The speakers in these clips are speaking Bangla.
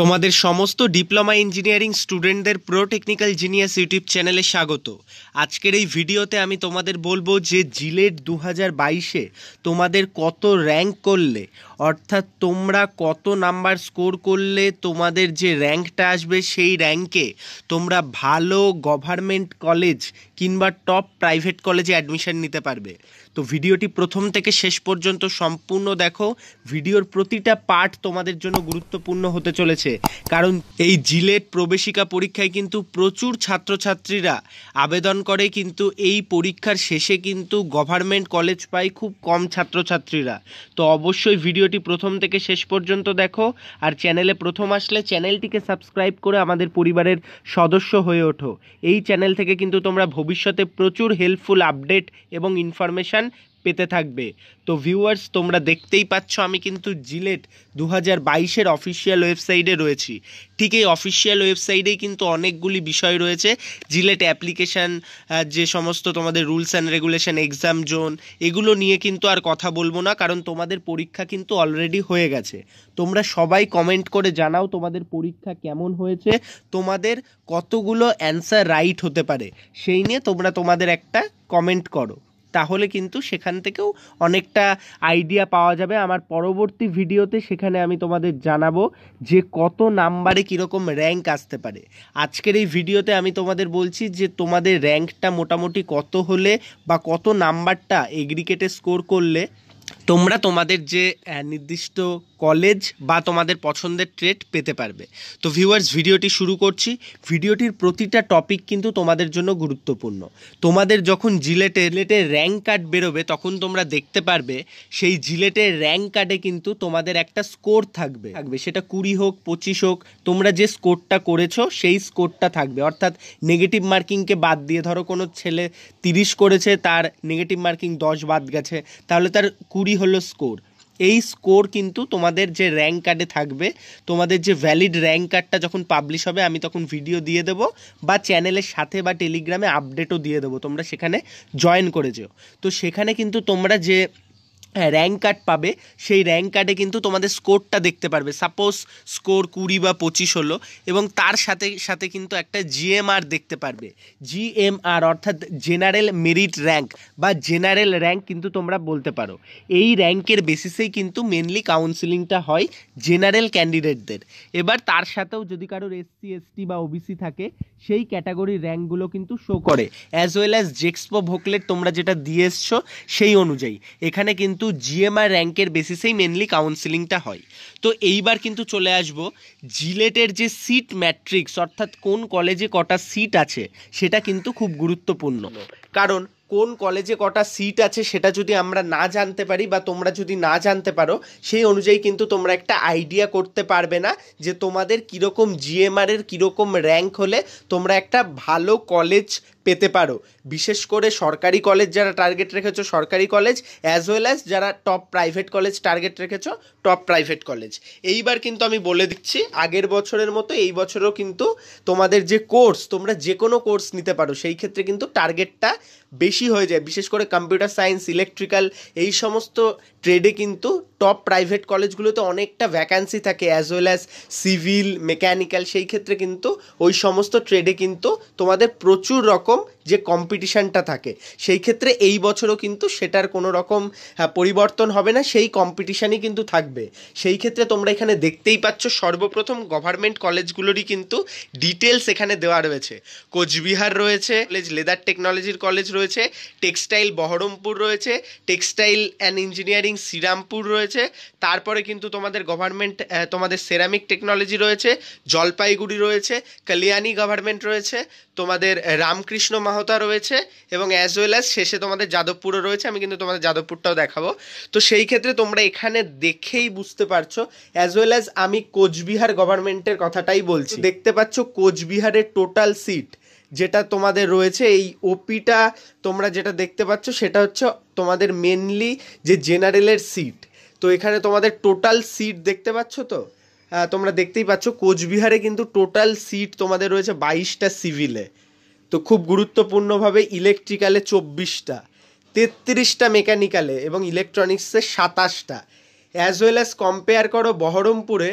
তোমাদের সমস্ত ডিপ্লোমা ইঞ্জিনিয়ারিং স্টুডেন্টদের প্রো টেকনিক্যাল জিনিয়াস ইউটিউব চ্যানেলে স্বাগত আজকের এই ভিডিওতে আমি তোমাদের বলবো যে জিলেট দু হাজার বাইশে তোমাদের কত র্যাঙ্ক করলে অর্থাৎ তোমরা কত নাম্বার স্কোর করলে তোমাদের যে র্যাঙ্কটা আসবে সেই র্যাঙ্কে তোমরা ভালো গভর্নমেন্ট কলেজ কিংবা টপ প্রাইভেট কলেজে অ্যাডমিশন নিতে পারবে তো ভিডিওটি প্রথম থেকে শেষ পর্যন্ত সম্পূর্ণ দেখো ভিডিওর প্রতিটা পার্ট তোমাদের জন্য গুরুত্বপূর্ণ হতে চলেছে হচ্ছে কারণ এই জিলেট প্রবেশিকা পরীক্ষায় কিন্তু প্রচুর ছাত্রছাত্রীরা আবেদন করে কিন্তু এই পরীক্ষার শেষে কিন্তু গভর্নমেন্ট কলেজ পায় খুব কম ছাত্রছাত্রীরা তো অবশ্যই ভিডিওটি প্রথম থেকে শেষ পর্যন্ত দেখো আর চ্যানেলে প্রথম আসলে চ্যানেলটিকে সাবস্ক্রাইব করে আমাদের পরিবারের সদস্য হয়ে ওঠো এই চ্যানেল থেকে কিন্তু তোমরা ভবিষ্যতে প্রচুর হেল্পফুল আপডেট এবং ইনফরমেশান পেতে থাকবে তো ভিউয়ার্স তোমরা দেখতেই পাচ্ছ আমি কিন্তু জিলেট দু হাজার বাইশের অফিসিয়াল ওয়েবসাইটে রয়েছি ঠিক এই অফিসিয়াল ওয়েবসাইটেই কিন্তু অনেকগুলি বিষয় রয়েছে জিলেট অ্যাপ্লিকেশান যে সমস্ত তোমাদের rules and regulation exam zone এগুলো নিয়ে কিন্তু আর কথা বলবো না কারণ তোমাদের পরীক্ষা কিন্তু অলরেডি হয়ে গেছে তোমরা সবাই কমেন্ট করে জানাও তোমাদের পরীক্ষা কেমন হয়েছে তোমাদের কতগুলো অ্যান্সার রাইট হতে পারে সেই নিয়ে তোমরা তোমাদের একটা কমেন্ট করো তাহলে কিন্তু সেখান থেকেও অনেকটা আইডিয়া পাওয়া যাবে আমার পরবর্তী ভিডিওতে সেখানে আমি তোমাদের জানাবো যে কত নাম্বারে কীরকম র্যাঙ্ক আসতে পারে আজকের এই ভিডিওতে আমি তোমাদের বলছি যে তোমাদের র্যাঙ্কটা মোটামুটি কত হলে বা কত নাম্বারটা এগ্রিকেটে স্কোর করলে তোমরা তোমাদের যে নির্দিষ্ট কলেজ বা তোমাদের পছন্দের ট্রেড পেতে পারবে তো ভিউয়ার্স ভিডিওটি শুরু করছি ভিডিওটির প্রতিটা টপিক কিন্তু তোমাদের জন্য গুরুত্বপূর্ণ তোমাদের যখন জিলেটে লেটে র্যাঙ্ক কার্ড বেরোবে তখন তোমরা দেখতে পারবে সেই জিলেটের র্যাঙ্ক কার্ডে কিন্তু তোমাদের একটা স্কোর থাকবে থাকবে সেটা কুড়ি হোক পঁচিশ হোক তোমরা যে স্কোরটা করেছো সেই স্কোরটা থাকবে অর্থাৎ নেগেটিভ মার্কিংকে বাদ দিয়ে ধরো কোনো ছেলে তিরিশ করেছে তার নেগেটিভ মার্কিং দশ বাদ গেছে তাহলে তার কুড়ি হলো স্কোর এই স্কোর কিন্তু তোমাদের যে র্যাঙ্ক কার্ডে থাকবে তোমাদের যে ভ্যালিড র্যাঙ্ক কার্ডটা যখন পাবলিশ হবে আমি তখন ভিডিও দিয়ে দেবো বা চ্যানেলের সাথে বা টেলিগ্রামে আপডেটও দিয়ে দেবো তোমরা সেখানে জয়েন করে যেও তো সেখানে কিন্তু তোমরা যে র্যাঙ্ক কার্ড পাবে সেই র্যাঙ্ক কার্ডে কিন্তু তোমাদের স্কোরটা দেখতে পারবে সাপোজ স্কোর কুড়ি বা পঁচিশ হলো এবং তার সাথে সাথে কিন্তু একটা জিএমআর দেখতে পারবে জিএমআর অর্থাৎ জেনারেল মেরিট র্যাঙ্ক বা জেনারেল র্যাঙ্ক কিন্তু তোমরা বলতে পারো এই র্যাঙ্কের বেসিসেই কিন্তু মেনলি কাউন্সিলিংটা হয় জেনারেল ক্যান্ডিডেটদের এবার তার সাথেও যদি কারোর এসসি এসটি বা ওবিসি থাকে সেই ক্যাটাগরির র্যাঙ্কগুলো কিন্তু শো করে as well as JEXPO VOCLET তোমরা যেটা দিয়ে এসছো সেই অনুযায়ী এখানে কিন্তু কিন্তু জিএমআর র্যাঙ্কের বেসিসেই মেনলি কাউন্সিলিংটা হয় তো এইবার কিন্তু চলে আসব জিলেটের যে সিট ম্যাট্রিক্স অর্থাৎ কোন কলেজে কটা সিট আছে সেটা কিন্তু খুব গুরুত্বপূর্ণ কারণ কোন কলেজে কটা সিট আছে সেটা যদি আমরা না জানতে পারি বা তোমরা যদি না জানতে পারো সেই অনুযায়ী কিন্তু তোমরা একটা আইডিয়া করতে পারবে না যে তোমাদের কীরকম জিএমআরের কীরকম র্যাঙ্ক হলে তোমরা একটা ভালো কলেজ পেতে পারো বিশেষ করে সরকারি কলেজ যারা টার্গেট রেখেছো সরকারি কলেজ অ্যাজ ওয়েল অ্যাজ যারা টপ প্রাইভেট কলেজ টার্গেট রেখেছো টপ প্রাইভেট কলেজ এইবার কিন্তু আমি বলে দিচ্ছি আগের বছরের মতো এই বছরও কিন্তু তোমাদের যে কোর্স তোমরা যে কোনো কোর্স নিতে পারো সেই ক্ষেত্রে কিন্তু টার্গেটটা বেশি হয়ে যায় বিশেষ করে কম্পিউটার সায়েন্স ইলেকট্রিক্যাল এই সমস্ত ট্রেডে কিন্তু টপ প্রাইভেট কলেজগুলোতে অনেকটা ভ্যাকান্সি থাকে as well as civil mechanical সেই ক্ষেত্রে কিন্তু ওই সমস্ত ট্রেডে কিন্তু তোমাদের প্রচুর রকম Welcome যে কম্পিটিশানটা থাকে সেই ক্ষেত্রে এই বছরও কিন্তু সেটার কোনো রকম হ্যাঁ, পরিবর্তন হবে না সেই কম্পিটিশানই কিন্তু থাকবে সেই ক্ষেত্রে তোমরা এখানে দেখতেই পাচ্ছ সর্বপ্রথম গভর্নমেন্ট কলেজগুলোরই কিন্তু ডিটেলস এখানে দেওয়া রয়েছে কোচবিহার রয়েছে কলেজ লেদার টেকনোলজির কলেজ রয়েছে টেক্সটাইল বহরমপুর রয়েছে টেক্সটাইল অ্যান্ড ইঞ্জিনিয়ারিং শ্রীরামপুর রয়েছে তারপরে কিন্তু তোমাদের গভর্নমেন্ট তোমাদের সেরামিক টেকনোলজি রয়েছে জলপাইগুড়ি রয়েছে কল্যাণী গভর্নমেন্ট রয়েছে তোমাদের রামকৃষ্ণ মাহতা রয়েছে এবং অ্যাজ ওয়েল অ্যাজ শেষে তোমাদের যাদবপুরও রয়েছে আমি কিন্তু তোমাদের যাদবপুরটাও দেখাবো তো সেই ক্ষেত্রে তোমরা এখানে দেখেই বুঝতে পারছো অ্যাজ ওয়েল অ্যাজ আমি কোচবিহার গভর্নমেন্টের কথাটাই বলছি দেখতে পাচ্ছ কোচবিহারের টোটাল সিট যেটা তোমাদের রয়েছে এই ওপিটা তোমরা যেটা দেখতে পাচ্ছ সেটা হচ্ছে তোমাদের মেনলি যে জেনারেলের সিট তো এখানে তোমাদের টোটাল সিট দেখতে পাচ্ছ তো তোমরা দেখতেই পাচ্ছ কোচবিহারে কিন্তু টোটাল সিট তোমাদের রয়েছে বাইশটা সিভিলে তো খুব গুরুত্বপূর্ণভাবে ইলেকট্রিক্যালে চব্বিশটা তেত্রিশটা মেকানিক্যালে এবং ইলেকট্রনিক্সে সাতাশটা অ্যাজ ওয়েল অ্যাজ কম্পেয়ার করো বহরমপুরে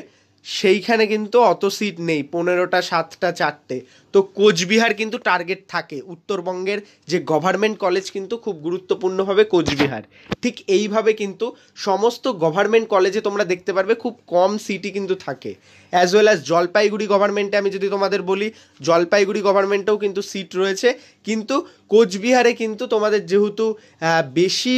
সেইখানে কিন্তু অত সিট নেই পনেরোটা সাতটা চারটে তো কোচবিহার কিন্তু টার্গেট থাকে উত্তরবঙ্গের যে গভর্নমেন্ট কলেজ কিন্তু খুব গুরুত্বপূর্ণভাবে কোচবিহার ঠিক এইভাবে কিন্তু সমস্ত গভর্নমেন্ট কলেজে তোমরা দেখতে পারবে খুব কম সিটই কিন্তু থাকে অ্যাজ ওয়েল অ্যাজ জলপাইগুড়ি গভর্নমেন্টে আমি যদি তোমাদের বলি জলপাইগুড়ি গভর্নমেন্টেও কিন্তু সিট রয়েছে কিন্তু কোচবিহারে কিন্তু তোমাদের যেহেতু বেশি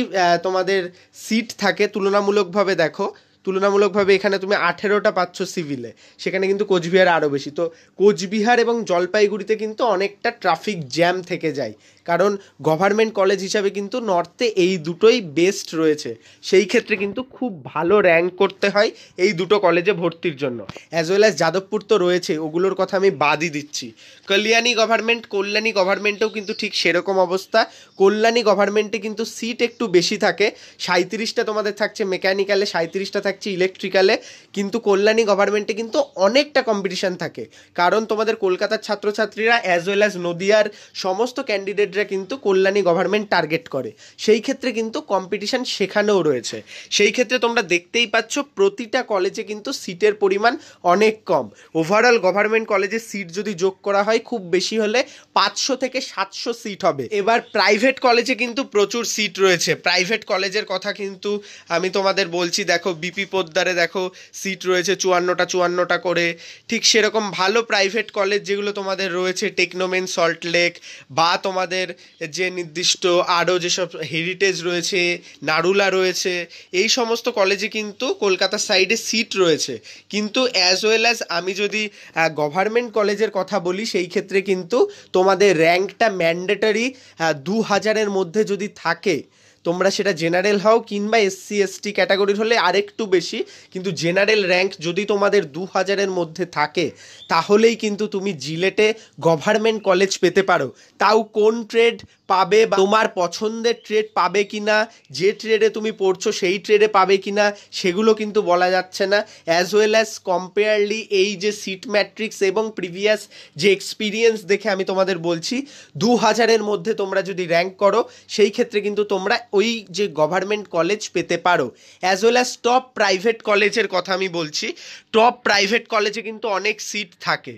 তোমাদের সিট থাকে তুলনামূলকভাবে দেখো তুলনামূলকভাবে এখানে তুমি আঠেরোটা পাচ্ছ সিভিলে সেখানে কিন্তু কোচবিহারে আরও বেশি তো কোচবিহার এবং জলপাইগুড়িতে কিন্তু অনেকটা ট্রাফিক জ্যাম থেকে যায় কারণ গভর্নমেন্ট কলেজ হিসাবে কিন্তু নর্থে এই দুটোই বেস্ট রয়েছে সেই ক্ষেত্রে কিন্তু খুব ভালো র্যাঙ্ক করতে হয় এই দুটো কলেজে ভর্তির জন্য অ্যাজ ওয়েল অ্যাজ যাদবপুর তো রয়েছে ওগুলোর কথা আমি বাদই দিচ্ছি কল্যাণী গভর্নমেন্ট কল্যাণী গভর্নমেন্টেও কিন্তু ঠিক সেরকম অবস্থা কল্যাণী গভর্নমেন্টে কিন্তু সিট একটু বেশি থাকে সাঁত্রিশটা তোমাদের থাকছে মেকানিক্যালে সাঁত্রিশটা থাকছে ইলেকট্রিক্যালে কিন্তু কল্যাণী গভর্নমেন্টে কিন্তু অনেকটা কম্পিটিশান থাকে কারণ তোমাদের কলকাতার ছাত্রছাত্রীরা অ্যাজ ওয়েল অ্যাজ নদিয়ার সমস্ত ক্যান্ডিডেট ক্ষেত্রে কিন্তু কল্যাণী গভর্নমেন্ট টার্গেট করে সেই ক্ষেত্রে কিন্তু কম্পিটিশান সেখানেও রয়েছে সেই ক্ষেত্রে তোমরা দেখতেই পাচ্ছ প্রতিটা কলেজে কিন্তু সিটের পরিমাণ অনেক কম ওভারঅল গভর্নমেন্ট কলেজে সিট যদি যোগ করা হয় খুব বেশি হলে পাঁচশো থেকে সাতশো সিট হবে এবার প্রাইভেট কলেজে কিন্তু প্রচুর সিট রয়েছে প্রাইভেট কলেজের কথা কিন্তু আমি তোমাদের বলছি দেখো বিপি পোদ্দারে দেখো সিট রয়েছে চুয়ান্নটা চুয়ান্নটা করে ঠিক সেরকম ভালো প্রাইভেট কলেজ যেগুলো তোমাদের রয়েছে টেকনোমেন সল্টলেক বা তোমাদের আমাদের যে নির্দিষ্ট আরও যেসব হেরিটেজ রয়েছে নারুলা রয়েছে এই সমস্ত কলেজে কিন্তু কলকাতার সাইডে সিট রয়েছে কিন্তু অ্যাজ ওয়েল অ্যাজ আমি যদি গভর্নমেন্ট কলেজের কথা বলি সেই ক্ষেত্রে কিন্তু তোমাদের র্যাঙ্কটা ম্যান্ডেটারি দু হাজারের মধ্যে যদি থাকে তোমরা সেটা জেনারেল হও কিংবা এসসি এসটি ক্যাটাগরির হলে আরেকটু বেশি কিন্তু জেনারেল র্যাঙ্ক যদি তোমাদের দু হাজারের মধ্যে থাকে তাহলেই কিন্তু তুমি জিলেটে গভর্নমেন্ট কলেজ পেতে পারো তাও কোন ট্রেড পাবে বা তোমার পছন্দের ট্রেড পাবে কি না যে ট্রেডে তুমি পড়ছো সেই ট্রেডে পাবে কি না সেগুলো কিন্তু বলা যাচ্ছে না অ্যাজ ওয়েল অ্যাজ কম্পেয়ারলি এই যে সিট ম্যাট্রিক্স এবং প্রিভিয়াস যে এক্সপিরিয়েন্স দেখে আমি তোমাদের বলছি দু হাজারের মধ্যে তোমরা যদি র্যাঙ্ক করো সেই ক্ষেত্রে কিন্তু তোমরা ওই যে গভর্নমেন্ট কলেজ পেতে পারো as well as top private কলেজের কথা আমি বলছি টপ প্রাইভেট কলেজে কিন্তু অনেক সিট থাকে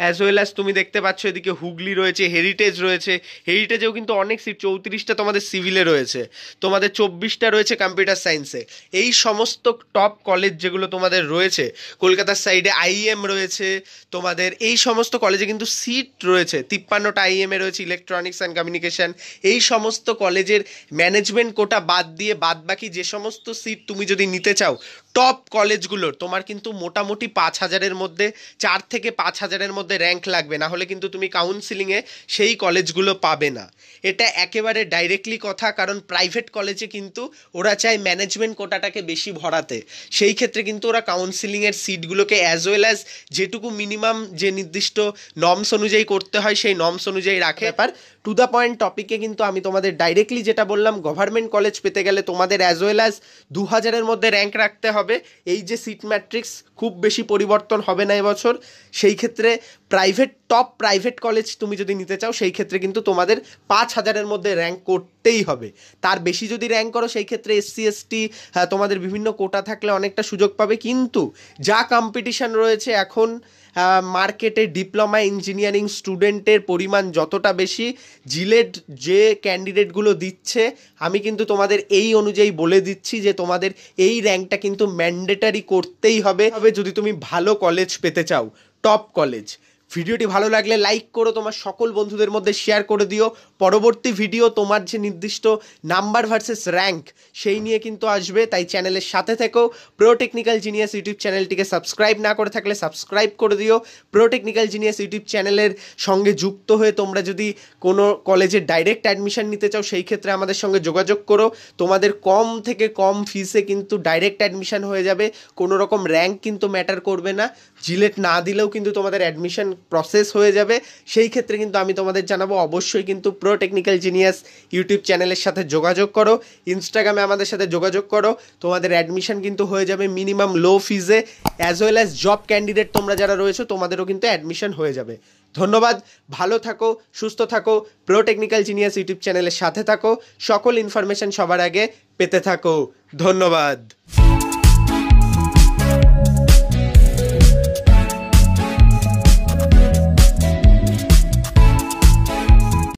অ্যাজ ওয়েল অ্যাজ তুমি দেখতে পাচ্ছ এদিকে হুগলি রয়েছে হেরিটেজ রয়েছে হেরিটেজেও কিন্তু অনেক সিট চৌত্রিশটা তোমাদের সিভিলে রয়েছে তোমাদের চব্বিশটা রয়েছে কম্পিউটার সায়েন্সে এই সমস্ত টপ কলেজ যেগুলো তোমাদের রয়েছে কলকাতার সাইডে আইএম e রয়েছে তোমাদের এই সমস্ত কলেজে কিন্তু সিট রয়েছে তিপ্পান্নটা আইএমে e রয়েছে ইলেকট্রনিক্স অ্যান্ড কমিউনিকেশান এই সমস্ত কলেজের ম্যানেজমেন্ট কোটা বাদ দিয়ে বাদ বাকি যে সমস্ত সিট তুমি যদি নিতে চাও টপ কলেজগুলোর তোমার কিন্তু মোটামুটি পাঁচ হাজারের মধ্যে চার থেকে পাঁচ হাজারের মধ্যে র্যাঙ্ক লাগবে না হলে কিন্তু তুমি কাউন্সিলিংয়ে সেই কলেজগুলো পাবে না এটা একেবারে ডাইরেক্টলি কথা কারণ প্রাইভেট কলেজে কিন্তু ওরা চায় ম্যানেজমেন্ট কোটাটাকে বেশি ভরাতে সেই ক্ষেত্রে কিন্তু ওরা কাউন্সিলিংয়ের সিটগুলোকে অ্যাজ ওয়েল অ্যাজ যেটুকু মিনিমাম যে নির্দিষ্ট নর্মস অনুযায়ী করতে হয় সেই নর্মস অনুযায়ী রাখে ব্যাপার টু দ্য পয়েন্ট টপিকে কিন্তু আমি তোমাদের ডাইরেক্টলি যেটা বললাম গভর্নমেন্ট কলেজ পেতে গেলে তোমাদের অ্যাজ ওয়েল অ্যাজ দু হাজারের মধ্যে র্যাঙ্ক রাখতে হবে এই যে সিট ম্যাট্রিক্স খুব বেশি পরিবর্তন হবে না এবছর সেই ক্ষেত্রে প্রাইভেট টপ প্রাইভেট কলেজ তুমি যদি নিতে চাও সেই ক্ষেত্রে কিন্তু তোমাদের পাঁচ হাজারের মধ্যে র্যাঙ্ক করতেই হবে তার বেশি যদি র্যাঙ্ক করো সেই ক্ষেত্রে এসসি এসটি হ্যাঁ, তোমাদের বিভিন্ন কোটা থাকলে অনেকটা সুযোগ পাবে কিন্তু যা কম্পিটিশান রয়েছে এখন মার্কেটে ডিপ্লোমা ইঞ্জিনিয়ারিং স্টুডেন্টের পরিমাণ যতটা বেশি জিলেট যে ক্যান্ডিডেটগুলো দিচ্ছে আমি কিন্তু তোমাদের এই অনুযায়ী বলে দিচ্ছি যে তোমাদের এই র্যাঙ্কটা কিন্তু ম্যান্ডেটারি করতেই হবে যদি তুমি ভালো কলেজ পেতে চাও টপ কলেজ ভিডিওটি ভালো লাগলে লাইক করো তোমার সকল বন্ধুদের মধ্যে শেয়ার করে দিও পরবর্তী ভিডিও তোমার যে নির্দিষ্ট নাম্বার ভার্সেস র্যাঙ্ক সেই নিয়ে কিন্তু আসবে তাই চ্যানেলের সাথে থেকো প্রো টেকনিক্যাল জিনিয়াস ইউটিউব চ্যানেলটিকে সাবস্ক্রাইব না করে থাকলে সাবস্ক্রাইব করে দিও প্রো টেকনিক্যাল জিনিয়াস ইউটিউব চ্যানেলের সঙ্গে যুক্ত হয়ে তোমরা যদি কোনো কলেজে ডাইরেক্ট অ্যাডমিশন নিতে চাও সেই ক্ষেত্রে আমাদের সঙ্গে যোগাযোগ করো তোমাদের কম থেকে কম ফিসে কিন্তু ডাইরেক্ট অ্যাডমিশন হয়ে যাবে কোনো রকম র্যাঙ্ক কিন্তু ম্যাটার করবে না জিলেট e না দিলেও কিন্তু তোমাদের অ্যাডমিশন প্রসেস হয়ে যাবে সেই ক্ষেত্রে কিন্তু আমি তোমাদের জানাবো অবশ্যই কিন্তু প্রো টেকনিক্যাল জিনিয়াস ইউটিউব চ্যানেলের সাথে যোগাযোগ করো ইনস্টাগ্রামে আমাদের সাথে যোগাযোগ করো তোমাদের অ্যাডমিশন কিন্তু হয়ে যাবে মিনিমাম লো ফিজে as well as job candidate তোমরা যারা রয়েছো তোমাদেরও কিন্তু অ্যাডমিশন হয়ে যাবে ধন্যবাদ ভালো থাকো সুস্থ থাকো প্রো টেকনিক্যাল জিনিয়াস ইউটিউব চ্যানেলের সাথে থাকো সকল ইনফরমেশন সবার আগে পেতে থাকো ধন্যবাদ